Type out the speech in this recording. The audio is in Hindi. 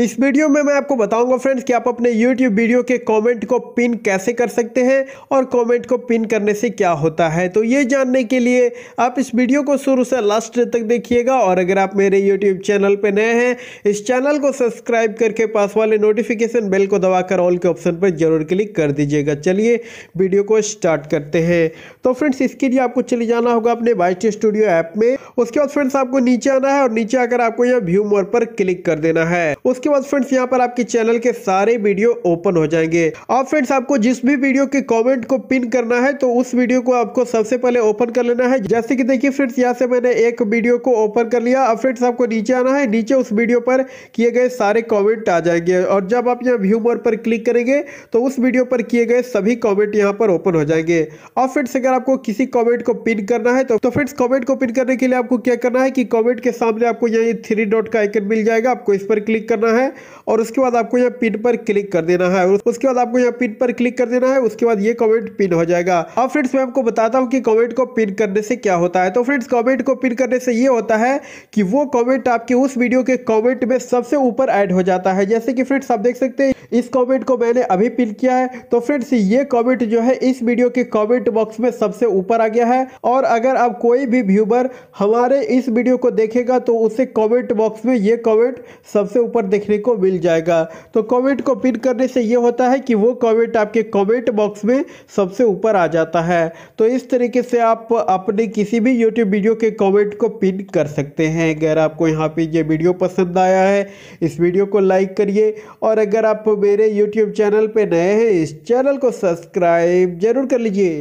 इस वीडियो में मैं आपको बताऊंगा फ्रेंड्स कि आप अपने YouTube वीडियो के कमेंट को पिन कैसे कर सकते हैं और कमेंट को पिन करने से क्या होता है तो ये जानने के लिए आप इस वीडियो को शुरू से लास्ट तक देखिएगा और अगर आप मेरे YouTube चैनल पर नए हैं इस चैनल को सब्सक्राइब करके पास वाले नोटिफिकेशन बेल को दबाकर ऑल के ऑप्शन पर जरूर क्लिक कर दीजिएगा चलिए वीडियो को स्टार्ट करते हैं तो फ्रेंड्स इसके लिए आपको चले जाना होगा अपने बाइट स्टूडियो ऐप में उसके बाद फ्रेंड्स आपको नीचे आना है और नीचे आकर आपको यहाँ व्यू मोर पर क्लिक कर देना है उसके उसके बाद फ्रेंड्स यहाँ पर आपके चैनल के सारे वीडियो ओपन हो जाएंगे और फ्रेंड्स आपको जिस भी वीडियो के कॉमेंट को पिन करना है तो उस वीडियो को आपको सबसे पहले ओपन कर लेना है जैसे की देखिए फ्रेंड्स यहाँ से मैंने एक वीडियो को ओपन कर लिया अब फ्रेंड्स आपको नीचे आना है नीचे उस वीडियो पर किए गए सारे कॉमेंट आ जाएंगे और जब आप यहाँ व्यू मोर पर क्लिक करेंगे तो उस वीडियो पर किए गए सभी कॉमेंट यहाँ पर ओपन हो जाएंगे और फ्रेंड्स अगर आपको किसी कॉमेंट को पिन करना है तो, तो फ्रेंड्स कॉमेंट को पिन करने के लिए आपको क्या करना है कि कॉमेंट के सामने आपको यहाँ थ्री डॉट का आइकन मिल जाएगा आपको इस पर क्लिक करना है करना है और उसके बाद आपको यहाँ पिन पर क्लिक कर देना है और उसके बाद आपको यहाँ पिन पर क्लिक कर देना है उसके बाद ये कमेंट पिन हो जाएगा अब फ्रेंड्स मैं आपको बताता हूँ कि कमेंट को पिन करने से क्या होता है तो फ्रेंड्स कमेंट को पिन करने से ये होता है कि वो कमेंट आपके उस वीडियो के कॉमेंट में सबसे ऊपर ऐड हो जाता है जैसे कि फ्रेंड्स आप देख सकते हैं इस कॉमेंट को मैंने अभी पिन किया है तो फ्रेंड्स ये कॉमेंट जो है इस वीडियो के कॉमेंट बॉक्स में सबसे ऊपर आ गया है और अगर आप कोई भी व्यूबर हमारे इस वीडियो को देखेगा तो उसे कॉमेंट बॉक्स में ये कॉमेंट सबसे ऊपर देखेगा देखने को मिल जाएगा तो कमेंट को पिन करने से ये होता है कि वो कमेंट आपके कमेंट बॉक्स में सबसे ऊपर आ जाता है तो इस तरीके से आप अपने किसी भी यूट्यूब वीडियो के कमेंट को पिन कर सकते हैं अगर आपको यहाँ पे ये वीडियो पसंद आया है इस वीडियो को लाइक करिए और अगर आप मेरे यूट्यूब चैनल पर नए हैं इस चैनल को सब्सक्राइब जरूर कर लीजिए